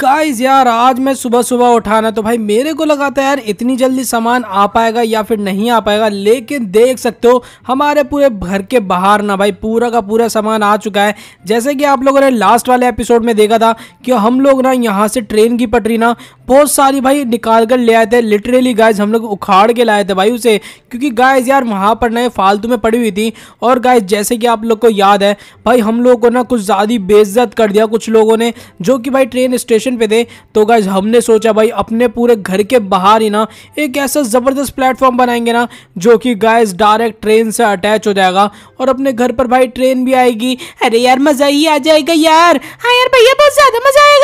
guys यार आज मैं सुबह सुबह उठाना तो भाई मेरे को लगा था यार इतनी जल्दी सामान आ पाएगा या फिर नहीं आ पाएगा लेकिन देख सकते हो हमारे पूरे घर के बाहर ना भाई पूरा का पूरा सामान आ चुका है जैसे कि आप लोगों ने लास्ट वाले एपिसोड में देखा था कि हम लोग ना यहाँ से ट्रेन की पटरी ना बहुत सारी भाई निकाल कर ले आए थे लिटरेली गाइज हम लोग उखाड़ के लाए थे भाई उसे क्योंकि गाइज यार वहाँ पर ना फालतू में पड़ी हुई थी और गाइज जैसे कि आप लोग को याद है भाई हम लोगों को ना कुछ ज़्यादा बेइज्जत कर दिया कुछ लोगों ने जो कि भाई ट्रेन स्टेशन लोकेशन पे थे तो गाइज हमने सोचा भाई अपने पूरे घर के बाहर ही ना एक ऐसा ज़बरदस्त प्लेटफॉर्म बनाएंगे ना जो कि गाइज डायरेक्ट ट्रेन से अटैच हो जाएगा और अपने घर पर भाई ट्रेन भी आएगी अरे यार मज़ा ही आ जाएगा यार हाँ यार भैया बहुत ज़्यादा मज़ा आएगा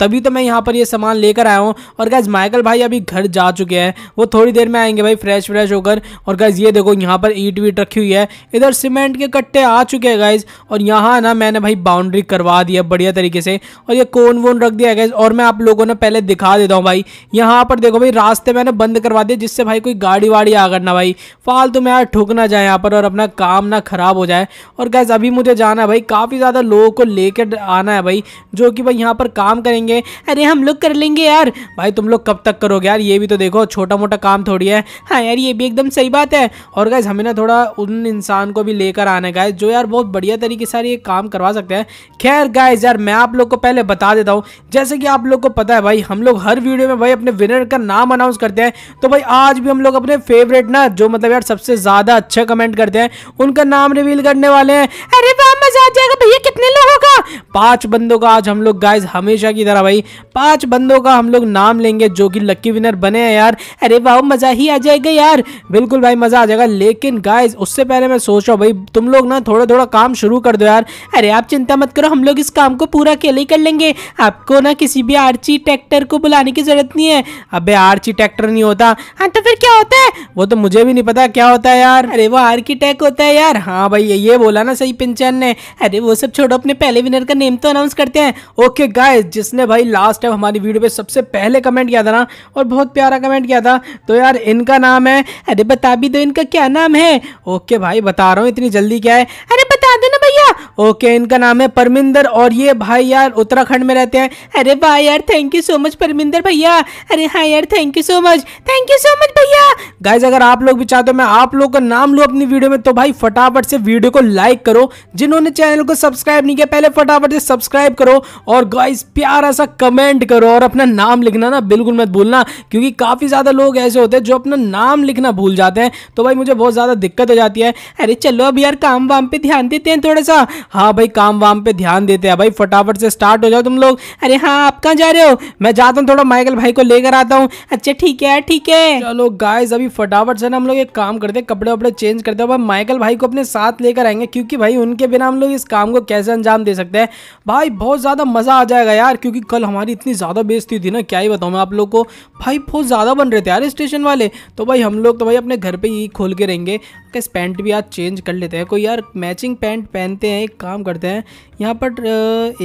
तभी तो मैं यहाँ पर ये सामान लेकर आया हूँ और गैस माइकल भाई अभी घर जा चुके हैं वो थोड़ी देर में आएंगे भाई फ्रेश फ्रेश होकर और गैस ये देखो यहाँ पर ईट वीट रखी हुई है इधर सीमेंट के कट्टे आ चुके हैं गैस और यहाँ ना मैंने भाई बाउंड्री करवा दी है बढ़िया तरीके से और ये कोन वोन रख दिया गैस और मैं आप लोगों ने पहले दिखा देता हूँ भाई यहाँ पर देखो भाई रास्ते मैंने बंद करवा दिए जिससे भाई कोई गाड़ी वाड़ी आ करना भाई फालतू में यार ठुक ना जाए यहाँ पर और अपना काम ना खराब हो जाए और गैस अभी मुझे जाना है भाई काफ़ी ज़्यादा लोगों को लेकर आना है भाई जो कि भाई यहाँ पर काम करेंगे लेंगे अरे हम लोग कर लेंगे यार भाई तुम लोग कब तक करोगे यार ये भी तो देखो छोटा मोटा काम थोड़ी है हाँ यार ये भी एकदम सही बात है और गैस हमें ना थोड़ा उन इंसान को भी लेकर आना गाय जो यार बहुत बढ़िया तरीके से ये काम करवा सकते हैं खैर गाइज यार मैं आप लोग को पहले बता देता हूँ जैसे कि आप लोग को पता है भाई हम लोग हर वीडियो में भाई अपने विनर का नाम अनाउंस करते हैं तो भाई आज भी हम लोग अपने फेवरेट ना जो मतलब यार सबसे ज्यादा अच्छा कमेंट करते हैं उनका नाम रिवील करने वाले हैं अरे वाह मजा आ जाएगा भैया कितने लोगों का पांच बंदों का आज हम लोग गाइज हमेशा की तरह रहा भाई पांच बंदों का हम लोग नाम लेंगे जो कि लक्की विनर बने हैं यार अरे वाह मज़ा ही आ जाएगा यार बिल्कुल भाई मज़ा आ जाएगा लेकिन गाइज उससे पहले मैं सोच रहा हूँ भाई तुम लोग ना थोड़ा थोड़ा काम शुरू कर दो यार अरे आप चिंता मत करो हम लोग इस काम को पूरा अकेले कर लेंगे आपको ना किसी भी आर्ची ट्रैक्टर को बुलाने की जरूरत नहीं है अब आर्ची ट्रैक्टर नहीं होता हाँ तो फिर क्या होता है वो तो मुझे भी नहीं पता क्या होता है यार अरे वो आर्किटेक्ट होता है यार हाँ भाई ये बोला ना सही पिंचन ने अरे वो सब छोड़ो अपने पहले विनर का नेम तो अनाउंस करते हैं ओके गाइस जिसने जिन्होंने भाई लास्ट टाइम हमारी वीडियो पे सबसे पहले कमेंट किया था ना और बहुत प्यारा कमेंट किया था तो यार इनका नाम है अरे बता भी दो इनका क्या नाम है ओके भाई बता रहा हूँ इतनी जल्दी क्या है अरे बता दो ना भैया ओके इनका नाम है परमिंदर और ये भाई यार उत्तराखंड में रहते हैं अरे भाई यार thank you so much Parminder भैया अरे हाँ यार thank you so much thank you so much भैया गाइज अगर आप लोग भी चाहते हो मैं आप लोग का नाम लूँ अपनी वीडियो में तो भाई फटाफट से वीडियो को लाइक करो जिन्होंने चैनल को सब्सक्राइब नहीं किया पहले फटाफट से सब्सक्राइब करो और गाइज प्यारा सा कमेंट करो और अपना नाम लिखना ना बिल्कुल मत भूलना क्योंकि काफ़ी ज़्यादा लोग ऐसे होते हैं जो अपना नाम लिखना भूल जाते हैं तो भाई मुझे बहुत ज़्यादा दिक्कत हो जाती है अरे चलो अब यार काम वाम पे ध्यान देते हैं थोड़ा सा हाँ भाई काम वाम पे ध्यान देते हैं भाई फटाफट से स्टार्ट हो जाओ तुम लोग अरे हाँ आप कहाँ जा रहे हो मैं जाता हूँ थोड़ा माइकल भाई को लेकर आता हूँ अच्छा ठीक है ठीक है चलो गाइज अभी फटाफट से ना हम लोग एक काम करते हैं कपड़े वपड़े चेंज करते हैं माइकल भाई को अपने साथ लेकर आएंगे क्योंकि भाई उनके बिना हम लोग इस काम को कैसे अंजाम दे सकते हैं भाई बहुत ज़्यादा मज़ा आ जाएगा यार क्योंकि कल हमारी इतनी ज़्यादा बेजती थी ना क्या ही बताऊँ मैं आप लोग को भाई बहुत ज़्यादा बन रहे थे यार स्टेशन वाले तो भाई हम लोग तो भाई अपने घर पर ही खोल के रहेंगे कैसे पैंट भी आज चेंज कर लेते हैं कोई यार मैचिंग पैंट पहनते हैं एक काम करते हैं यहाँ पर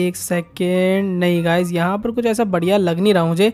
एक सेकेंड नहीं गाइज यहाँ पर कुछ ऐसा बढ़िया लग नहीं रहा मुझे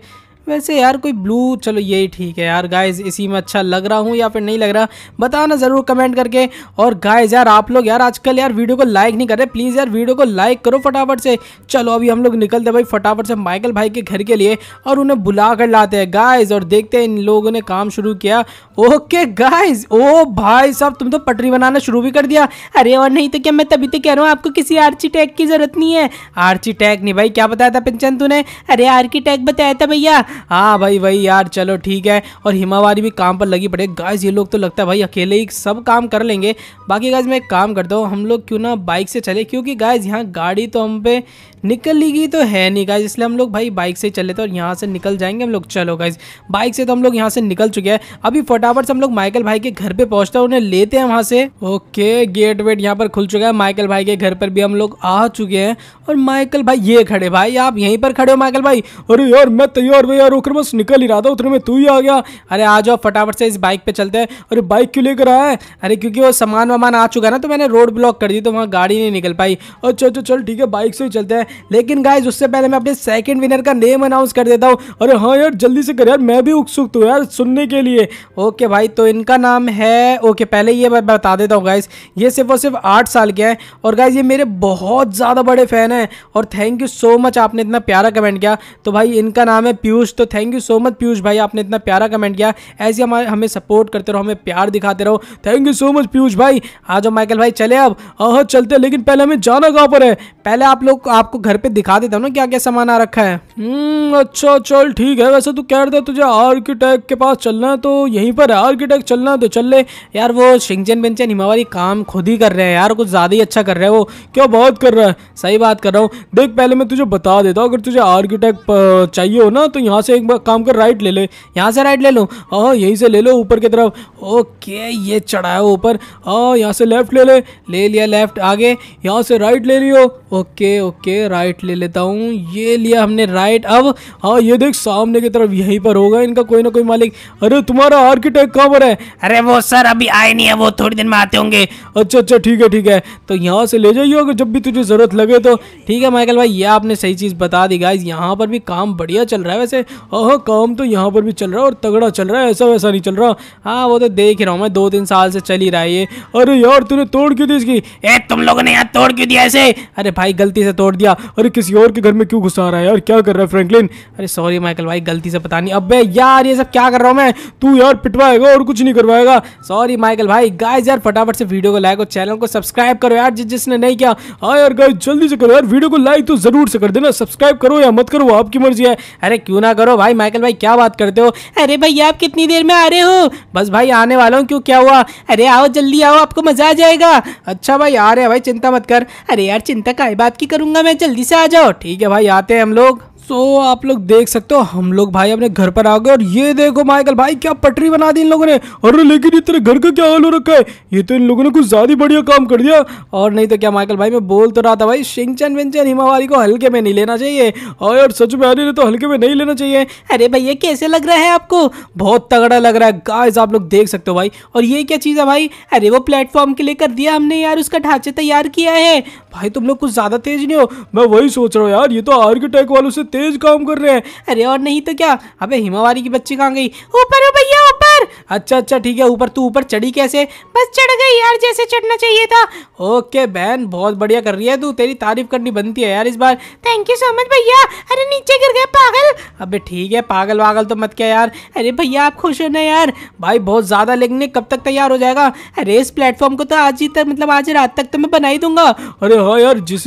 वैसे यार कोई ब्लू चलो यही ठीक है यार गाइज इसी में अच्छा लग रहा हूँ या फिर नहीं लग रहा बताना ज़रूर कमेंट करके और गाइज यार आप लोग यार आजकल यार वीडियो को लाइक नहीं कर रहे प्लीज़ यार वीडियो को लाइक करो फटाफट से चलो अभी हम लोग निकलते भाई फटाफट से माइकल भाई के घर के लिए और उन्हें बुला कर लाते हैं गाइज और देखते हैं इन लोगों ने काम शुरू किया ओके गाइज ओ भाई साहब तुम तो पटरी बनाना शुरू भी कर दिया अरे और नहीं तो क्या मैं तभी तो कह रहा हूँ आपको किसी टैग की जरूरत नहीं है टैग नहीं भाई क्या बताया था पिंचन तूने अरे आर्किटेक्ट बताया था भैया हाँ भाई भाई यार चलो ठीक है और हिमावारी भी काम पर लगी पड़े गाइज ये लोग तो लगता है भाई अकेले ही सब काम कर लेंगे बाकी गाइज मैं एक काम करता हूँ हम लोग क्यों ना बाइक से चले क्योंकि गाइज यहाँ गाड़ी तो हम पे निकलेगी तो है नहीं गाइज इसलिए हम लोग भाई बाइक से चले तो और यहाँ से निकल जाएंगे हम लोग चलो गाइज बाइक से तो हम लोग यहाँ से निकल चुके हैं अभी फटाफट से हम लोग माइकल भाई के घर पे पहुँचते हैं उन्हें लेते हैं वहाँ से ओके गेट वेट यहाँ पर खुल चुका है माइकल भाई के घर पर भी हम लोग आ चुके हैं और माइकल भाई ये खड़े भाई आप यहीं पर खड़े हो माइकल भाई अरे यार मैं तैयार भैया यार रुक बस निकल ही रहा था उतने में तू ही आ गया अरे आ जाओ फटाफट से इस बाइक पे चलते हैं अरे बाइक क्यों लेकर आया है अरे क्योंकि वो सामान वामान आ चुका है ना तो मैंने रोड ब्लॉक कर दी तो वहाँ गाड़ी नहीं निकल पाई अच्छा अच्छा चल ठीक है बाइक से ही चलते हैं लेकिन गाइज उससे पहले मैं अपने सेकेंड विनर का नेम अनाउंस कर देता हूँ अरे हाँ यार जल्दी से कर यार मैं भी उत्सुक तो हूँ यार सुनने के लिए ओके भाई तो इनका नाम है ओके पहले ये मैं बता देता हूँ गाइज ये सिर्फ और सिर्फ आठ साल के हैं और गाइज ये मेरे बहुत ज़्यादा बड़े फ़ैन हैं और थैंक यू सो मच आपने इतना प्यारा कमेंट किया तो भाई इनका नाम है पीयूष तो thank you so much Piyush भाई आपने इतना प्यारा कमेंट किया ऐसे हमारे हमें सपोर्ट करते रहो हमें प्यार दिखाते रहो thank you so much Piyush भाई आ जाओ माइकल भाई चले अब आह चलते लेकिन पहले हमें जाना कहाँ पर है पहले आप लोग आपको घर पे दिखा देता हूँ ना क्या क्या सामान आ रखा है हम्म, अच्छा चल ठीक है वैसे तू कह रहा था तुझे आर्किटेक्ट के पास चलना है तो यहीं पर है आर्किटेक्ट चलना है तो चल ले यार वो शिंगचन बिंचन हिमावरी काम खुद ही कर रहे हैं यार कुछ ज़्यादा ही अच्छा कर रहे हैं वो क्यों बहुत कर रहा है सही बात कर रहा हूँ देख पहले मैं तुझे बता देता हूँ अगर तुझे आर्किटेक्ट चाहिए हो ना तो यहाँ यहाँ से एक बार काम कर राइट ले लो यहाँ से राइट ले लो हाँ यहीं से ले लो ऊपर की तरफ ओके ये चढ़ा है ऊपर हाँ यहाँ से लेफ्ट ले ले ले लिया लेफ्ट आगे यहाँ से राइट ले लियो ओके ओके राइट ले लेता हूँ ये लिया हमने राइट अब हाँ ये देख सामने की तरफ यहीं पर होगा इनका कोई ना कोई मालिक अरे तुम्हारा आर्किटेक्ट कहाँ पर है अरे वो सर अभी आए नहीं है वो थोड़ी दिन में आते होंगे अच्छा अच्छा ठीक है ठीक है तो यहाँ से ले जाइए अगर जब भी तुझे ज़रूरत लगे तो ठीक है माइकल भाई ये आपने सही चीज़ बता दी गाइज यहाँ पर भी काम बढ़िया चल रहा है वैसे हाँ हाँ काम तो यहाँ पर भी चल रहा है और तगड़ा चल रहा है ऐसा वैसा नहीं चल रहा हाँ वो तो देख रहा हूँ मैं दो तीन साल से चल ही रहा है ये अरे यार तूने तोड़ क्यों दी इसकी ए तुम लोगों ने यार तोड़ क्यों दिया ऐसे अरे भाई गलती से तोड़ दिया अरे किसी और के घर में क्यों घुसा रहा है यार क्या कर रहा है फ्रेंकलिन अरे सॉरी माइकल भाई गलती से पता नहीं अब यार ये सब क्या कर रहा हूँ मैं तू यार पिटवाएगा और कुछ नहीं करवाएगा सॉरी माइकल भाई गाय यार फटाफट से वीडियो को लाइक और चैनल को सब्सक्राइब करो यार जिसने नहीं किया हाँ यार गाय जल्दी से करो यार वीडियो को लाइक तो जरूर से कर देना सब्सक्राइब करो या मत करो आपकी मर्जी है अरे क्यों ना करो भाई माइकल भाई क्या बात करते हो अरे भाई आप कितनी देर में आ रहे हो बस भाई आने वाला हूँ क्यों क्या हुआ अरे आओ जल्दी आओ आपको मजा आ जाएगा अच्छा भाई आ रहे हैं भाई चिंता मत कर अरे यार चिंता का बात की करूंगा मैं जल्दी से आ जाओ ठीक है भाई आते हैं हम लोग सो आप लोग देख सकते हो हम लोग भाई अपने घर पर आ गए और ये देखो माइकल भाई क्या पटरी बना दी इन लोगों ने अरे लेकिन ये तेरे घर का क्या हाल हो रखा है ये तो इन लोगों ने कुछ ज़्यादा बढ़िया काम कर दिया और नहीं तो क्या माइकल भाई मैं बोल तो रहा था भाई सिंचन विंचन हिमावारी को हल्के में नहीं लेना चाहिए और हाँ यार सच में अरे तो हल्के में नहीं लेना चाहिए अरे भाई ये कैसे लग रहा है आपको बहुत तगड़ा लग रहा है गाइस आप लोग देख सकते हो भाई और ये क्या चीज़ है भाई अरे वो प्लेटफॉर्म के लेकर दिया हमने यार उसका ढांचे तैयार किया है भाई तुम लोग कुछ ज़्यादा तेज नहीं हो मैं वही सोच रहा हूँ यार ये तो आर्किटेक्ट वालों से तेज काम कर रहे हैं अरे और नहीं तो क्या अबे हिमावारी की बच्ची कहाँ गई ऊपर हो भैया ऊपर अच्छा अच्छा ठीक है ऊपर तू ऊपर चढ़ी कैसे बस चढ़ गई यार जैसे चढ़ना चाहिए था ओके बहन बहुत बढ़िया कर रही है तू तेरी तारीफ करनी बनती है यार इस बार थैंक यू सो मच भैया अरे नीचे गिर गया पागल अबे ठीक है पागल वागल तो मत क्या यार अरे भैया आप खुश हो ना यार भाई बहुत ज़्यादा लेकिन कब तक तैयार हो जाएगा अरे इस प्लेटफॉर्म को तो आज ही तक मतलब आज रात तक तो मैं बना ही दूंगा अरे हाँ यार जिस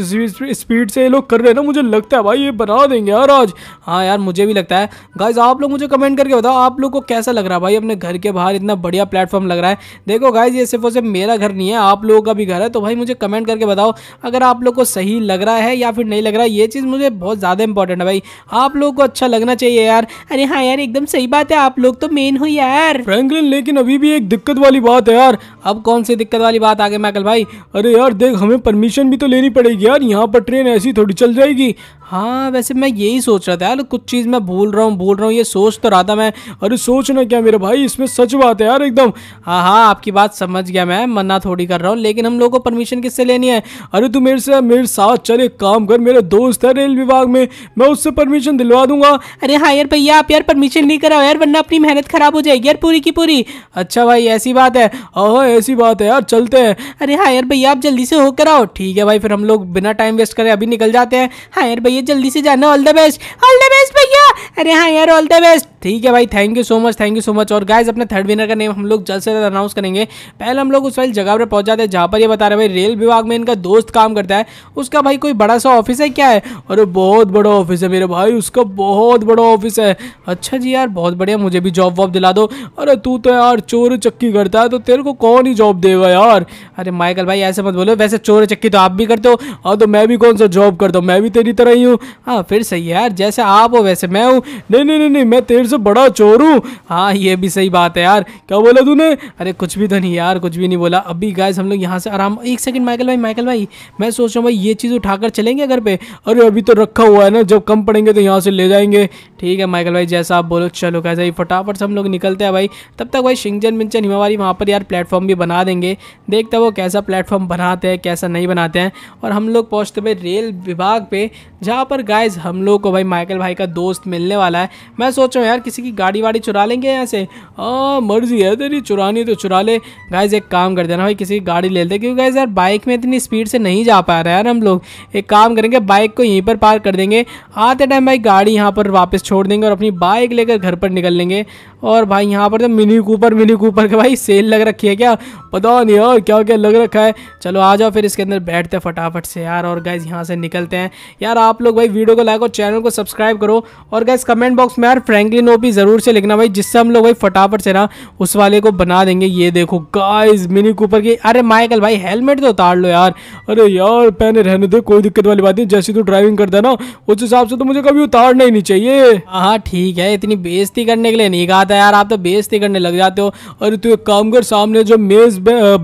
स्पीड से ये लोग कर रहे हैं ना मुझे लगता है भाई ये बना देंगे यार आज हाँ यार मुझे भी लगता है गाइज आप लोग मुझे कमेंट करके बताओ आप लोग को कैसा लग रहा है भाई अपने घर के बाहर इतना बढ़िया प्लेटफॉर्म लग रहा है देखो गाइज ये सिर्फ और सिर्फ मेरा घर नहीं है आप लोगों का भी घर है तो भाई मुझे कमेंट करके बताओ अगर आप लोग को सही लग रहा है या फिर नहीं लग रहा है ये चीज़ मुझे बहुत ज़्यादा इंपॉर्टेंट है भाई आप लोग को अच्छा लगना चाहिए यार अरे हाँ यार एकदम सही बात है आप लोग तो मेन हो यार फ्रेंकलिन लेकिन अभी भी एक दिक्कत वाली बात है यार अब कौन सी दिक्कत वाली बात आ गई मैकल भाई अरे यार देख हमें परमिशन भी तो लेनी पड़ेगी यार यहाँ पर ट्रेन ऐसी थोड़ी चल जाएगी हाँ वैसे मैं यही सोच रहा था यार कुछ चीज़ मैं भूल रहा हूँ भूल रहा हूँ ये सोच तो रहा था मैं अरे सोचना क्या मेरे भाई इसमें सच बात है यार एकदम हाँ हाँ आपकी बात समझ गया मैं मना थोड़ी कर रहा हूँ लेकिन हम लोगों को परमिशन किससे लेनी है अरे तू मेरे से मेरे साथ चले काम कर मेरे दोस्त है रेल विभाग में मैं उससे परमिशन दिलवा दूंगा अरे हाँ यार भैया आप यार परमिशन नहीं कराओ यार वरना अपनी मेहनत खराब हो जाएगी यार पूरी की पूरी अच्छा भाई ऐसी बात है ओहो ऐसी बात है यार चलते हैं अरे हाँ यार भैया आप जल्दी से होकर आओ ठीक है भाई फिर हम लोग बिना टाइम वेस्ट करें अभी निकल जाते हैं हाँ यार भैया जल्दी से जाना all the best all the best भैया अरे हाँ यार ऑल द बेस्ट ठीक है भाई thank you so much thank you so much और गाय गाइज अपने थर्ड विनर का नेम हम लोग जल्द से जल्द अनाउंस करेंगे पहले हम लोग उस वाली जगह पर पहुंच जाते हैं जहाँ पर ये बता रहे भाई रेल विभाग में इनका दोस्त काम करता है उसका भाई कोई बड़ा सा ऑफिस है क्या है अरे बहुत बड़ा ऑफिस है मेरे भाई उसका बहुत बड़ा ऑफिस है अच्छा जी यार बहुत बढ़िया मुझे भी जॉब वॉब दिला दो अरे तू तो यार चोर चक्की करता है तो तेरे को कौन ही जॉब देगा यार अरे माइकल भाई ऐसे मत बोलो वैसे चोर चक्की तो आप भी करते हो और हाँ, तो मैं भी कौन सा जॉब करता हूँ मैं भी तेरी तरह ही हूँ हाँ फिर सही है यार जैसे आप हो वैसे मैं हूँ नहीं नहीं नहीं मैं तेरे से बड़ा चोर हूँ हाँ ये भी सही सही बात है यार क्या बोला तूने अरे कुछ भी तो नहीं यार कुछ भी नहीं बोला अभी गाइस हम लोग यहाँ से आराम एक सेकंड माइकल भाई माइकल भाई मैं सोच रहा हूँ भाई ये चीज़ उठाकर चलेंगे घर पे अरे अभी तो रखा हुआ है ना जब कम पड़ेंगे तो यहाँ से ले जाएंगे ठीक है माइकल भाई जैसा आप बोलो चलो गाइस भाई फटाफट से हम लोग निकलते हैं भाई तब तक भाई शिंगजन मिंचन हिमावारी वहाँ पर यार प्लेटफॉर्म भी बना देंगे देखते वो कैसा प्लेटफॉर्म बनाते हैं कैसा नहीं बनाते हैं और हम लोग पहुँचते भाई रेल विभाग पर जहाँ पर गाइज हम लोग को भाई माइकल भाई का दोस्त मिलने वाला है मैं सोच रहा हूँ यार किसी की गाड़ी वाड़ी चुरा लेंगे यहाँ से हाँ मर्जी है तेरी चुरानी तो चुरा ले गाइज एक काम कर देना भाई किसी की गाड़ी ले लेते क्योंकि गाइज यार बाइक में इतनी स्पीड से नहीं जा पा रहा है यार हम लोग एक काम करेंगे बाइक को यहीं पर पार्क कर देंगे आते टाइम भाई गाड़ी यहाँ पर वापस छोड़ देंगे और अपनी बाइक लेकर घर पर निकल लेंगे और भाई यहाँ पर तो मिनी कूपर मिनी कूपर के भाई सेल लग रखी है क्या पता नहीं हो क्या क्या लग रखा है चलो आ जाओ फिर इसके अंदर बैठते फटाफट से यार और गाइज यहाँ से निकलते हैं यार आप लोग भाई वीडियो को लाइक और चैनल को सब्सक्राइब करो और गाइज कमेंट बॉक्स में यार फ्रेंकली नोपी ज़रूर से लिखना भाई जिससे हम लोग भाई फटाफट फटाफट से ना उस वाले को बना देंगे ये देखो गाइस मिनी कूपर की अरे माइकल भाई हेलमेट तो उतार लो यार अरे यार पहने रहने दे कोई दिक्कत वाली बात नहीं जैसे तू ड्राइविंग करता है ना उस हिसाब से तो मुझे कभी उतारना ही नहीं चाहिए हाँ, हाँ ठीक है इतनी बेइज्जती करने के लिए नहीं कहा था यार आप तो बेइज्जती करने लग जाते हो अरे तू एक काम कर सामने जो मेज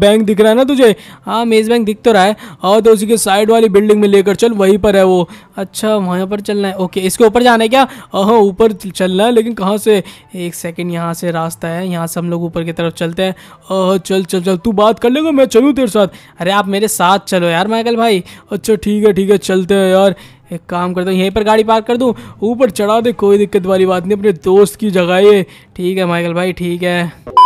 बैंक दिख रहा है ना तुझे हाँ मेज बैंक दिख तो रहा है और तो उसी के साइड वाली बिल्डिंग में लेकर चल वहीं पर है वो अच्छा वहाँ पर चलना है ओके इसके ऊपर जाना है क्या हाँ ऊपर चलना है लेकिन कहाँ से एक सेकेंड यहाँ से रास्ता रास्ता है यहाँ से हम लोग ऊपर की तरफ चलते हैं चल चल चल, चल तू बात कर लेगा मैं चलूँ तेरे साथ अरे आप मेरे साथ चलो यार माइकल भाई अच्छा ठीक है ठीक है चलते हैं यार एक काम करता हूँ यहीं पर गाड़ी पार्क कर दूँ ऊपर चढ़ा दे कोई दिक्कत वाली बात नहीं अपने दोस्त की जगह ये ठीक है माइकल भाई ठीक है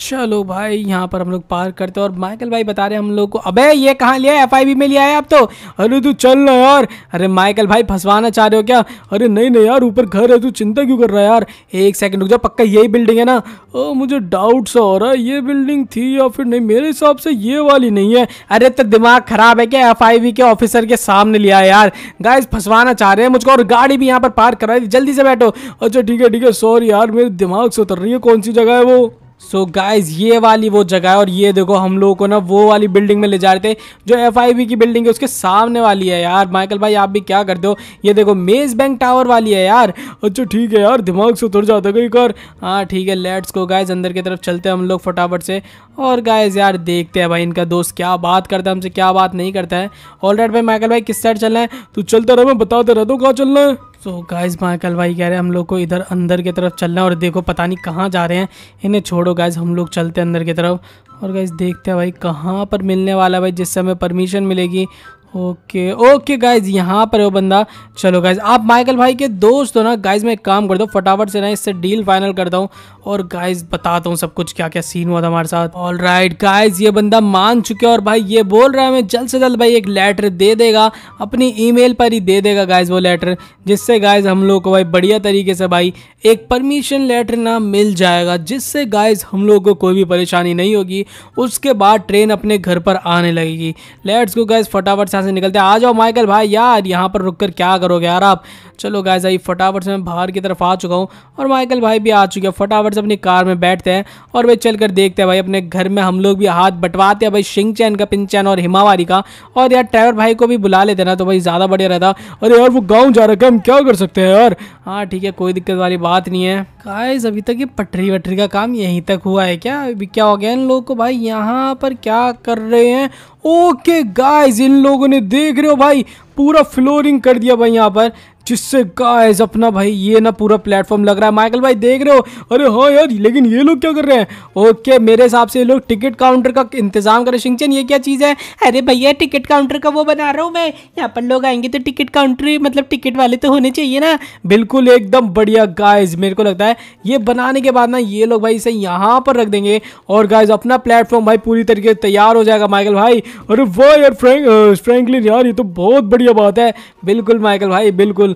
चलो भाई यहाँ पर हम लोग पार करते हैं और माइकल भाई बता रहे हैं हम लोग को अबे ये कहाँ लिया एफ आई में लिया है अब तो अरे तू चल ना यार अरे माइकल भाई फंसवाना चाह रहे हो क्या अरे नहीं नहीं यार ऊपर घर है तू चिंता क्यों कर रहा है यार एक सेकंड रुक जाओ पक्का यही बिल्डिंग है ना ओ मुझे डाउट सा हो रहा है ये बिल्डिंग थी या फिर नहीं मेरे हिसाब से ये वाली नहीं है अरे तो दिमाग खराब है क्या एफ के ऑफिसर के सामने लिया है यार गाय फंसवाना चाह रहे हैं मुझको और गाड़ी भी यहाँ पर पार्क करा जल्दी से बैठो अच्छा ठीक है ठीक है सॉरी यार मेरे दिमाग से उतर रही है कौन सी जगह है वो सो so गाइज ये वाली वो जगह है और ये देखो हम लोगों को ना वो वाली बिल्डिंग में ले जा रहे थे जो एफ की बिल्डिंग है उसके सामने वाली है यार माइकल भाई आप भी क्या कर दो ये देखो मेज बैंक टावर वाली है यार अच्छा ठीक है यार दिमाग से उतर जाता कहीं कर हाँ ठीक है लेट्स को गाइज अंदर की तरफ चलते हैं हम लोग फटाफट से और गाइज यार देखते हैं भाई इनका दोस्त क्या बात करता है हमसे क्या बात नहीं करता है ऑल राइट भाई माइकल भाई किस साइड चलना है तो चलता रहो मैं बताते रहता हूँ कहाँ चलना है तो गाइस माइकल भाई कह रहे हैं हम लोग को इधर अंदर की तरफ चलना है और देखो पता नहीं कहाँ जा रहे हैं इन्हें छोड़ो गाइस हम लोग चलते हैं अंदर की तरफ और गाइस देखते हैं भाई कहाँ पर मिलने वाला भाई जिससे हमें परमिशन मिलेगी ओके ओके गाइज यहाँ पर वो बंदा चलो गाइज आप माइकल भाई के दोस्त हो ना गाइज मैं एक काम कर दो फटाफट से ना इससे डील फाइनल करता हूँ और गाइज बताता हूँ सब कुछ क्या क्या सीन हुआ था हमारे साथ ऑल राइट गाइज ये बंदा मान चुके और भाई ये बोल रहा है मैं जल्द से जल्द भाई एक लेटर दे देगा अपनी ईमेल पर ही दे देगा गाइज वो लेटर जिससे गाइज हम लोग को भाई बढ़िया तरीके से भाई एक परमिशन लेटर ना मिल जाएगा जिससे गाइज हम लोग को कोई भी परेशानी नहीं होगी उसके बाद ट्रेन अपने घर पर आने लगेगी लेट्स को गाइज फटाफट से से निकलते हैं आ जाओ माइकल भाई यार यहाँ पर रुक कर क्या करोगे यार आप चलो गाय आई फटाफट से मैं बाहर की तरफ आ चुका हूँ और माइकल भाई भी आ चुके हैं फटाफट से अपनी कार में बैठते हैं और भाई चल देखते हैं भाई अपने घर में हम लोग भी हाथ बटवाते हैं भाई शिंग चैन का पिंचैन और हिमावारी का और यार ड्राइवर भाई को भी बुला लेते ना तो भाई ज़्यादा बढ़िया रहता अरे यार वो गाँव जा रहा है हम क्या कर सकते हैं यार हाँ ठीक है कोई दिक्कत वाली बात नहीं है गाइज अभी तक ये पटरी वटरी का काम यहीं तक हुआ है क्या अभी क्या हो गया इन लोगों को भाई यहाँ पर क्या कर रहे हैं ओके गाइस इन लोगों ने देख रहे हो भाई पूरा फ्लोरिंग कर दिया भाई यहाँ पर जिससे गाइस अपना भाई ये ना पूरा प्लेटफॉर्म लग रहा है माइकल भाई देख रहे हो अरे हाँ यार लेकिन ये लोग क्या कर रहे हैं ओके मेरे हिसाब से ये लोग टिकट काउंटर का इंतजाम कर रहे सिंचन ये क्या चीज़ है अरे भैया टिकट काउंटर का वो बना रहा हूँ मैं यहाँ पर लोग आएंगे तो टिकट काउंटर मतलब टिकट वाले तो होने चाहिए ना बिल्कुल एकदम बढ़िया गाइज मेरे को लगता है ये बनाने के बाद ना ये लोग भाई इसे यहाँ पर रख देंगे और गाइज अपना प्लेटफॉर्म भाई पूरी तरीके से तैयार हो जाएगा माइकल भाई अरे वो यार फ्रैंक यार ये तो बहुत बढ़िया बात है बिल्कुल माइकल भाई बिल्कुल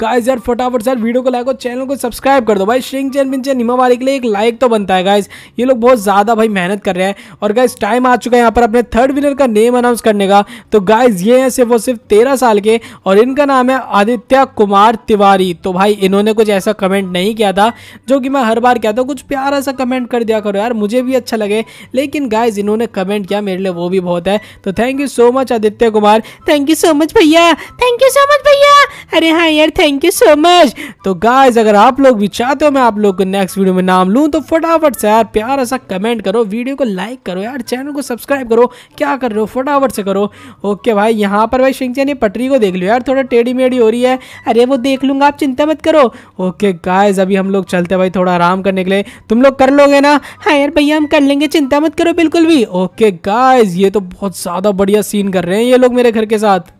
गाइज यार फटाफट से वीडियो को लाइक और चैनल को सब्सक्राइब कर दो भाई श्रिंग चैन पिंचन वाले के लिए एक लाइक तो बनता है गाइज ये लोग बहुत ज़्यादा भाई मेहनत कर रहे हैं और गाइज टाइम आ चुका है यहाँ पर अपने थर्ड विनर का नेम अनाउंस करने का तो गाइज ये हैं सिर्फ वो सिर्फ तेरह साल के और इनका नाम है आदित्य कुमार तिवारी तो भाई इन्होंने कुछ ऐसा कमेंट नहीं किया था जो कि मैं हर बार कहता हूँ कुछ प्यारा सा कमेंट कर दिया करो यार मुझे भी अच्छा लगे लेकिन गाइज इन्होंने कमेंट किया मेरे लिए वो भी बहुत है तो thank you so much Aditya Kumar thank you so much भैया थैंक यू सो मच भैया अरे हाँ यार thank thank you so much तो गाइज अगर आप लोग भी चाहते हो मैं आप लोग को नेक्स्ट वीडियो में नाम लूँ तो फटाफट से यार प्यार ऐसा कमेंट करो वीडियो को लाइक करो यार चैनल को सब्सक्राइब करो क्या कर रहे हो फटाफट से करो ओके भाई यहाँ पर भाई शिंगचैन ये पटरी को देख लो यार थोड़ा टेढ़ी मेढ़ी हो रही है अरे वो देख लूँगा आप चिंता मत करो ओके गाइज अभी हम लोग चलते भाई थोड़ा आराम करने के लिए तुम लोग कर लोगे ना हाँ यार भैया हम कर लेंगे चिंता मत करो बिल्कुल भी ओके गाइज ये तो बहुत ज़्यादा बढ़िया सीन कर रहे हैं ये लोग मेरे घर के साथ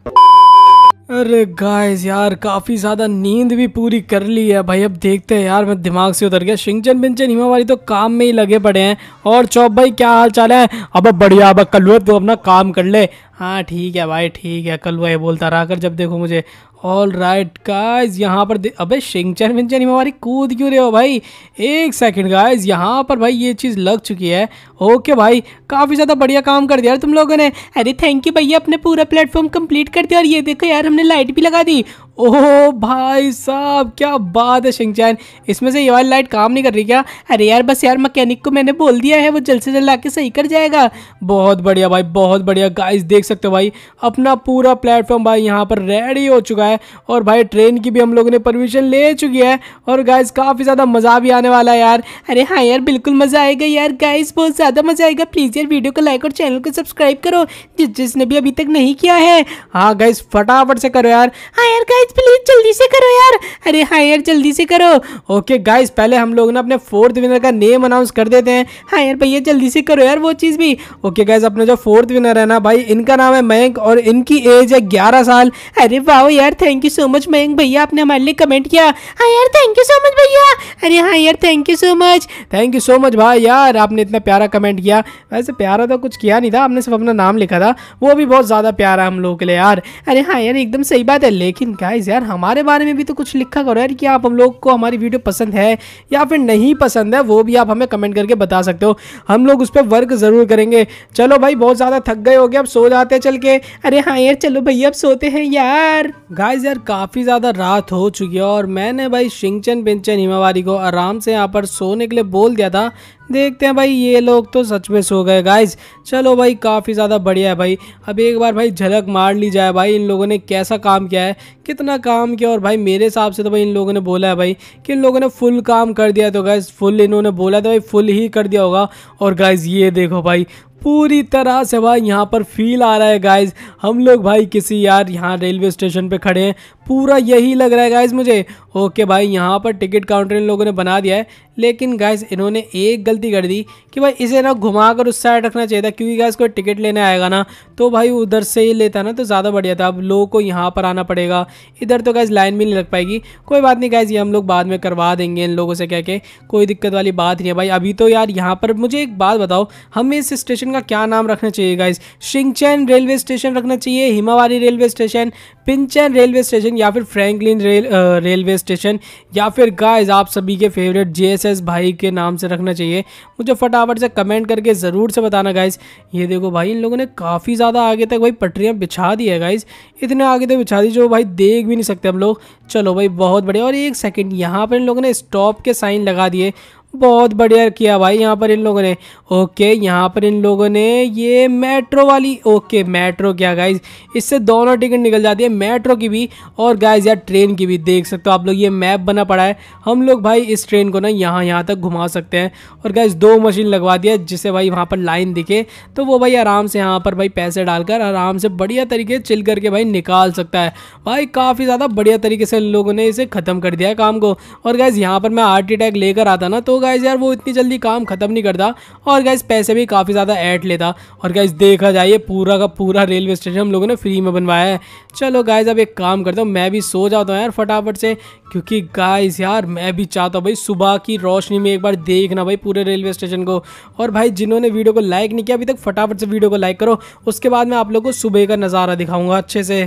अरे गाइस यार काफ़ी ज़्यादा नींद भी पूरी कर ली है भाई अब देखते हैं यार मैं दिमाग से उतर गया शिंगचन बिंचन हिमावारी तो काम में ही लगे पड़े हैं और चौप भाई क्या हाल चाल है अब बढ़िया अब कलुआ तो अपना काम कर ले हाँ ठीक है भाई ठीक है कलुआ ये बोलता रहा कर जब देखो मुझे ऑल राइट गाइज यहाँ पर अबे शिंगचन विंचन हमारी कूद क्यों रहे हो भाई एक सेकंड गाइज यहाँ पर भाई ये चीज़ लग चुकी है ओके भाई काफ़ी ज़्यादा बढ़िया काम कर दिया यार तुम लोगों ने अरे थैंक यू भैया अपने पूरा प्लेटफॉर्म कंप्लीट कर दिया और ये देखो यार हमने लाइट भी लगा दी ओह भाई साहब क्या बात है शिंगचैन इसमें से ये वाली लाइट काम नहीं कर रही क्या अरे यार बस यार मकैनिक को मैंने बोल दिया है वो जल्द से जल्द आके सही कर जाएगा बहुत बढ़िया भाई बहुत बढ़िया गाइस देख सकते हो भाई अपना पूरा प्लेटफॉर्म भाई यहाँ पर रेडी हो चुका है और भाई ट्रेन की भी हम लोगों ने परमिशन ले चुकी है और गाइज काफ़ी ज़्यादा मज़ा भी आने वाला है यार अरे हाँ यार बिल्कुल मज़ा आएगा यार गाइस बहुत ज़्यादा मज़ा आएगा प्लीज़ यार वीडियो को लाइक और चैनल को सब्सक्राइब करो जिसने भी अभी तक नहीं किया है हाँ गाइस फटाफट से करो यार हाँ यार गाइस गाइस प्लीज जल्दी से करो यार अरे हाँ यार जल्दी से करो ओके गाइस पहले हम लोग ना अपने फोर्थ विनर का नेम अनाउंस कर देते हैं हाँ यार भैया जल्दी से करो यार वो चीज़ भी ओके गाइस अपने जो फोर्थ विनर है ना भाई इनका नाम है मयंक और इनकी एज है ग्यारह साल अरे वाह यार thank you so much Mayank भैया आपने हमारे लिए कमेंट किया हाँ यार थैंक यू सो मच भैया अरे हाँ यार thank you so much thank you so much भाई यार आपने इतना प्यारा कमेंट किया वैसे प्यारा तो कुछ किया नहीं था आपने सिर्फ अपना नाम लिखा था वो भी बहुत ज़्यादा प्यारा हम लोगों के लिए यार अरे हाँ यार एकदम सही बात है लेकिन क्या गाइज यार हमारे बारे में भी तो कुछ लिखा करो यार कि आप हम लोग को हमारी वीडियो पसंद है या फिर नहीं पसंद है वो भी आप हमें कमेंट करके बता सकते हो हम लोग उस पर वर्क ज़रूर करेंगे चलो भाई बहुत ज़्यादा थक गए हो गए अब सो जाते हैं चल के अरे हाँ यार चलो भाई अब सोते हैं यार गाइज यार काफ़ी ज़्यादा रात हो चुकी है और मैंने भाई शिंगचन पिंचन हिमावारी को आराम से यहाँ पर सोने के लिए बोल दिया था देखते हैं भाई ये लोग तो सच में सो गए गाइज चलो भाई काफ़ी ज़्यादा बढ़िया है भाई अब एक बार भाई झलक मार ली जाए भाई इन लोगों ने कैसा काम किया है कितना काम किया और भाई मेरे हिसाब से तो भाई इन लोगों ने बोला है भाई कि इन लोगों ने फुल काम कर दिया तो गाइज़ फुल इन्होंने बोला तो भाई फुल ही कर दिया होगा और गाइज़ ये देखो भाई पूरी तरह से भाई यहाँ पर फील आ रहा है गाइज हम लोग भाई किसी यार यहाँ रेलवे स्टेशन पे खड़े हैं पूरा यही लग रहा है गाइज मुझे ओके भाई यहाँ पर टिकट काउंटर इन लोगों ने बना दिया है लेकिन गैस इन्होंने एक गलती कर दी कि भाई इसे ना घुमा कर उस साइड रखना चाहिए था क्योंकि गैस कोई टिकट लेने आएगा ना तो भाई उधर से ही लेता ना तो ज़्यादा बढ़िया था अब लोगों को यहाँ पर आना पड़ेगा इधर तो गैस लाइन भी नहीं लग पाएगी कोई बात नहीं गैस ये हम लोग बाद में करवा देंगे इन लोगों से कह के कोई दिक्कत वाली बात नहीं है भाई अभी तो यार यहाँ पर मुझे एक बात बताओ हमें इस स्टेशन का क्या नाम रखना चाहिए गैस शिंगचैन रेलवे स्टेशन रखना चाहिए हिमावारी रेलवे स्टेशन पिंचन रेलवे स्टेशन या फिर फ्रैंकलिन रेल रेलवे स्टेशन या फिर गाइस आप सभी के फेवरेट जेएसएस भाई के नाम से रखना चाहिए मुझे फटाफट से कमेंट करके ज़रूर से बताना गाइस ये देखो भाई इन लोगों ने काफ़ी ज़्यादा आगे तक भाई पटरियाँ बिछा दी है गाइज इतने आगे तक बिछा दी जो भाई देख भी नहीं सकते हम लोग चलो भाई बहुत बढ़िया और एक सेकेंड यहाँ पर इन लोगों ने स्टॉप के साइन लगा दिए बहुत बढ़िया किया भाई यहाँ पर इन लोगों ने ओके यहाँ पर इन लोगों ने ये मेट्रो वाली ओके मेट्रो क्या गाइज इससे दोनों टिकट निकल जाती है मेट्रो की भी और गाइज यार ट्रेन की भी देख सकते हो आप लोग ये मैप बना पड़ा है हम लोग भाई इस ट्रेन को ना यहाँ यहाँ तक घुमा सकते हैं और गाइज दो मशीन लगवा दिया जिससे भाई वहाँ पर लाइन दिखे तो वो भाई आराम से यहाँ पर भाई पैसे डालकर आराम से बढ़िया तरीके चिल करके भाई निकाल सकता है भाई काफ़ी ज़्यादा बढ़िया तरीके से लोगों ने इसे ख़त्म कर दिया है काम को और गैस यहाँ पर मैं हार्ट अटैक लेकर आता ना तो गाइज़ यार वो इतनी जल्दी काम ख़त्म नहीं करता और गाइज़ पैसे भी काफ़ी ज़्यादा ऐड लेता और गाइज़ देखा जाए पूरा का पूरा रेलवे स्टेशन हम लोगों ने फ्री में बनवाया है चलो गाइज़ अब एक काम करता हूँ मैं भी सो जाता हूँ यार फटाफट से क्योंकि गाइज यार मैं भी चाहता हूँ भाई सुबह की रोशनी में एक बार देखना भाई पूरे रेलवे स्टेशन को और भाई जिन्होंने वीडियो को लाइक नहीं किया अभी तक फटाफट से वीडियो को लाइक करो उसके बाद मैं आप लोग को सुबह का नज़ारा दिखाऊंगा अच्छे से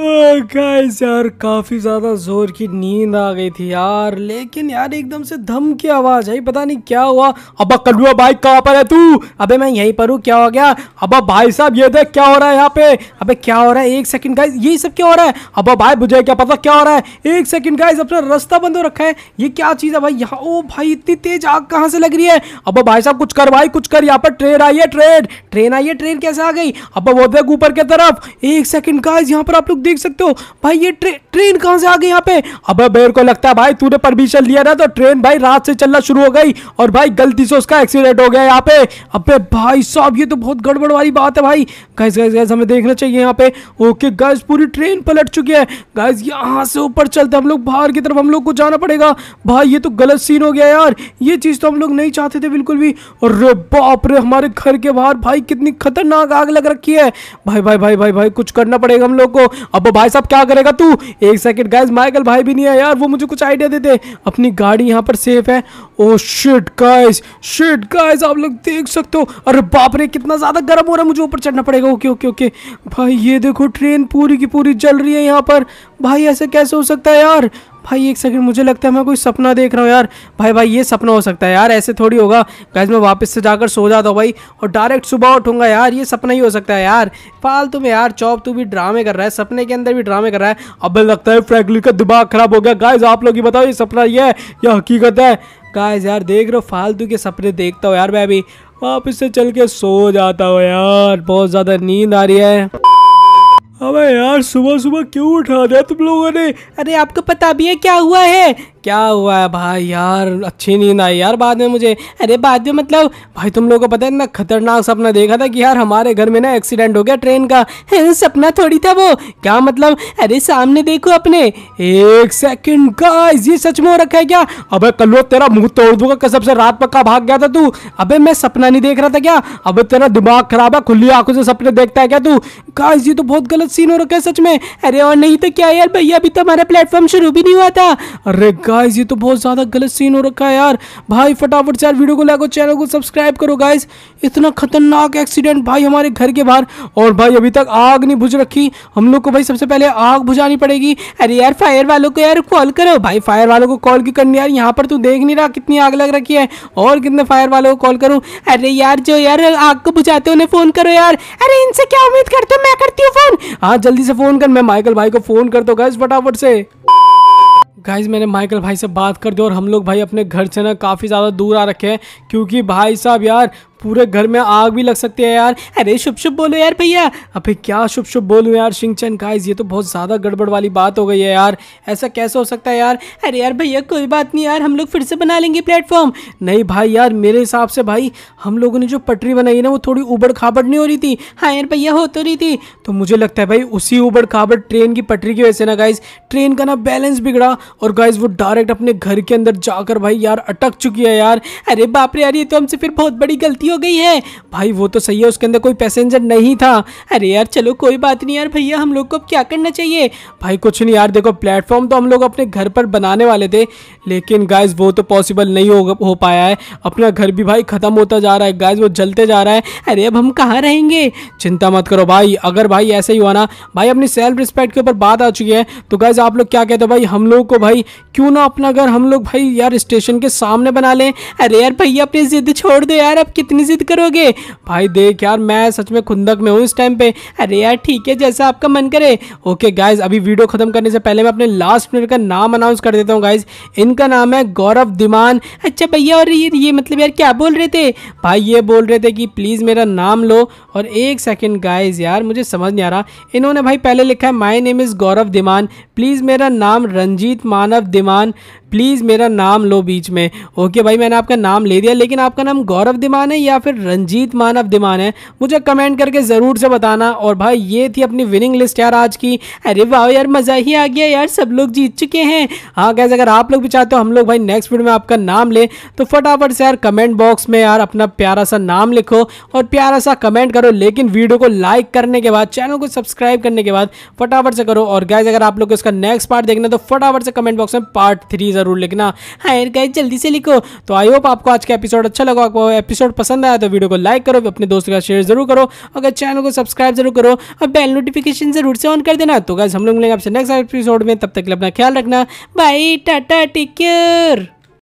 गाइस यार काफ़ी ज़्यादा ज़ोर की नींद आ गई थी यार लेकिन यार एकदम से धम की आवाज़ आई पता नहीं क्या हुआ अब कलुआ भाई कहाँ पर है तू अबे मैं यहीं पर हूँ क्या हो गया अब भाई साहब ये देख क्या हो रहा है यहाँ पे अबे क्या हो रहा है एक सेकंड गाइस ये सब क्या हो रहा है अब भाई मुझे क्या पता क्या हो रहा है एक सेकंड गाइस अपना रास्ता बंद हो रखा है ये क्या चीज़ है भाई यहाँ ओ भाई इतनी तेज आग कहाँ से लग रही है अब भाई साहब कुछ कर भाई कुछ कर यहाँ पर ट्रेन आई है ट्रेन ट्रेन आई है ट्रेन कैसे आ गई अब वो देख ऊपर की तरफ एक सेकंड गाइस यहाँ पर आप लोग देख सकते हो भाई ये ट्रे, ट्रेन कहाँ से आ गई यहाँ पे अब बेर को लगता है भाई तूने परमिशन लिया ना तो ट्रेन भाई रात से चलना शुरू हो गई और भाई गलती से उसका एक्सीडेंट हो गया यहाँ पे अबे भाई साहब ये तो बहुत गड़बड़ वाली बात है भाई गैस गैस गैस हमें देखना चाहिए यहाँ पे ओके गैस पूरी ट्रेन पलट चुकी है गैस यहाँ से ऊपर चलते हम लोग बाहर की तरफ हम लोग को जाना पड़ेगा भाई ये तो गलत सीन हो गया यार ये चीज़ तो हम लोग नहीं चाहते थे बिल्कुल भी अरे बाप रे हमारे घर के बाहर भाई कितनी खतरनाक आग लग रखी है भाई भाई भाई भाई भाई कुछ करना पड़ेगा हम लोग को अब भाई साहब क्या करेगा तू एक सेकेंड गाइज माइकल भाई भी नहीं है यार वो मुझे कुछ आइडिया दे दे अपनी गाड़ी यहाँ पर सेफ है oh shit guys shit guys आप लोग देख सकते हो अरे बाप रे कितना ज़्यादा गर्म हो रहा है मुझे ऊपर चढ़ना पड़ेगा ओके ओके ओके भाई ये देखो ट्रेन पूरी की पूरी चल रही है यहाँ पर भाई ऐसे कैसे हो सकता है यार भाई एक सेकंड मुझे लगता है मैं कोई सपना देख रहा हूँ यार भाई भाई ये सपना हो सकता है यार ऐसे थोड़ी होगा गैस मैं वापस से जाकर सो जाता हूँ भाई और डायरेक्ट सुबह उठूंगा यार ये सपना ही हो सकता है यार फालतू में यार चौप तू भी ड्रामे कर रहा है सपने के अंदर भी ड्रामे कर रहा है अब लगता है फ्रैंकलिन का दिमाग खराब हो गया गायज आप लोग ही बताओ ये सपना ये है या हकीकत है गायज यार देख रहे हो फालतू के सपने देखता हूँ यार मैं अभी वापस से चल के सो जाता हूँ यार बहुत ज़्यादा नींद आ रही है अबे यार सुबह सुबह क्यों उठा दिया तुम लोगों ने अरे आपको पता भी है क्या हुआ है क्या हुआ है भाई यार अच्छी नींद आई यार बाद में मुझे अरे बाद में मतलब भाई तुम लोगों को पता है ना खतरनाक सपना देखा था कि यार हमारे घर में ना एक्सीडेंट हो गया ट्रेन का सपना थोड़ी था वो क्या मतलब अरे सामने देखो अपने एक सेकंड का ये सच में हो रखा है क्या अबे कल्लो तेरा मुंह तोड़ दूंगा कसब से रात पक्का भाग गया था तू अब मैं सपना नहीं देख रहा था क्या अब तेरा दिमाग खराब है खुली आंखों से सपने देखता है क्या तू का ये तो बहुत गलत सीन हो रखा है सच में अरे और नहीं तो क्या यार भैया अभी तो हमारा प्लेटफॉर्म शुरू भी नहीं हुआ था अरे गाइस ये तो बहुत ज़्यादा गलत सीन हो रखा है यार भाई फटाफट से यार वीडियो को लाइक और चैनल को सब्सक्राइब करो गाइस इतना खतरनाक एक्सीडेंट भाई हमारे घर के बाहर और भाई अभी तक आग नहीं बुझ रखी हम लोग को भाई सबसे पहले आग बुझानी पड़ेगी अरे यार फायर वालों को यार कॉल करो भाई फायर वालों को कॉल की करनी यार यहाँ पर तू तो देख नहीं रहा कितनी आग लग रखी है और कितने फायर वालों को कॉल करूँ अरे यार जो यार आग को बुझाते उन्हें फ़ोन करो यार अरे इनसे क्या उम्मीद करते हो मैं करती हूँ फ़ोन हाँ जल्दी से फ़ोन कर मैं माइकल भाई को फ़ोन कर दो गैस फटाफट से गाइज मैंने माइकल भाई से बात कर दी और हम लोग भाई अपने घर से ना काफ़ी ज़्यादा दूर आ रखे हैं क्योंकि भाई साहब यार पूरे घर में आग भी लग सकती है यार अरे शुभ शुभ बोलो यार भैया अबे क्या शुभ शुभ बोलूँ यार शिंगचन गाइस ये तो बहुत ज़्यादा गड़बड़ वाली बात हो गई है यार ऐसा कैसे हो सकता है यार अरे यार भैया कोई बात नहीं यार हम लोग फिर से बना लेंगे प्लेटफॉर्म नहीं भाई यार मेरे हिसाब से भाई हम लोगों ने जो पटरी बनाई है ना वो थोड़ी उबड़ खाबड़ नहीं हो रही थी हाँ यार भैया हो तो रही थी तो मुझे लगता है भाई उसी उबड़ खाबड़ ट्रेन की पटरी की वजह से ना गाइज ट्रेन का ना बैलेंस बिगड़ा और गाइज वो डायरेक्ट अपने घर के अंदर जाकर भाई यार अटक चुकी है यार अरे बापरे यार ये तो हमसे फिर बहुत बड़ी गलती गलती हो गई है भाई वो तो सही है उसके अंदर कोई पैसेंजर नहीं था अरे यार चलो कोई बात नहीं यार भैया हम लोग को अब क्या करना चाहिए भाई कुछ नहीं यार देखो प्लेटफॉर्म तो हम लोग अपने घर पर बनाने वाले थे लेकिन गाइज वो तो पॉसिबल नहीं हो हो पाया है अपना घर भी भाई ख़त्म होता जा रहा है गाइज वो जलते जा रहा है अरे अब हम कहाँ रहेंगे चिंता मत करो भाई अगर भाई ऐसा ही हुआ ना भाई अपनी सेल्फ रिस्पेक्ट के ऊपर बात आ चुकी है तो गाइज आप लोग क्या कहते हो भाई हम लोग को भाई क्यों ना अपना घर हम लोग भाई यार स्टेशन के सामने बना लें अरे यार भैया अपनी जिद छोड़ दो यार अब कितनी नहीं जिद करोगे भाई देख यार मैं सच में खुंदक में हूँ इस टाइम पे अरे यार ठीक है जैसा आपका मन करे ओके गाइज अभी वीडियो खत्म करने से पहले मैं अपने लास्ट प्लेयर का नाम अनाउंस कर देता हूँ गाइज इनका नाम है गौरव दिमान अच्छा भैया और ये ये मतलब यार क्या बोल रहे थे भाई ये बोल रहे थे कि प्लीज़ मेरा नाम लो और एक सेकेंड गाइज यार मुझे समझ नहीं आ रहा इन्होंने भाई पहले लिखा है my name is Gaurav Diman please मेरा नाम रंजीत मानव दिमान प्लीज़ मेरा नाम लो बीच में ओके भाई मैंने आपका नाम ले दिया लेकिन आपका नाम गौरव दिमान है या फिर रंजीत मानव दिमान है मुझे कमेंट करके ज़रूर से बताना और भाई ये थी अपनी विनिंग लिस्ट यार आज की अरे वाह यार मज़ा ही आ गया यार सब लोग जीत चुके हैं हाँ कैसे अगर आप लोग भी चाहते हो हम लोग भाई नेक्स्ट वीडियो में आपका नाम लें तो फटाफट से यार कमेंट बॉक्स में यार अपना प्यारा सा नाम लिखो और प्यारा सा कमेंट करो लेकिन वीडियो को लाइक करने के बाद चैनल को सब्सक्राइब करने के बाद फटाफट से करो और गैस अगर आप लोग को इसका नेक्स्ट पार्ट देखना तो फटाफट से कमेंट बॉक्स में पार्ट थ्री ज़रूर लिखना हाँ गाइज जल्दी से लिखो तो आई होप आपको आज का एपिसोड अच्छा लगा आपको एपिसोड पसंद आया तो वीडियो को लाइक करो अपने दोस्तों का शेयर जरूर करो अगर चैनल को सब्सक्राइब जरूर करो और बेल नोटिफिकेशन जरूर से ऑन कर देना तो गाइज हम लोग मिलेंगे आपसे नेक्स्ट एपिसोड में तब तक अपना ख्याल रखना बाई टाटा टेक केयर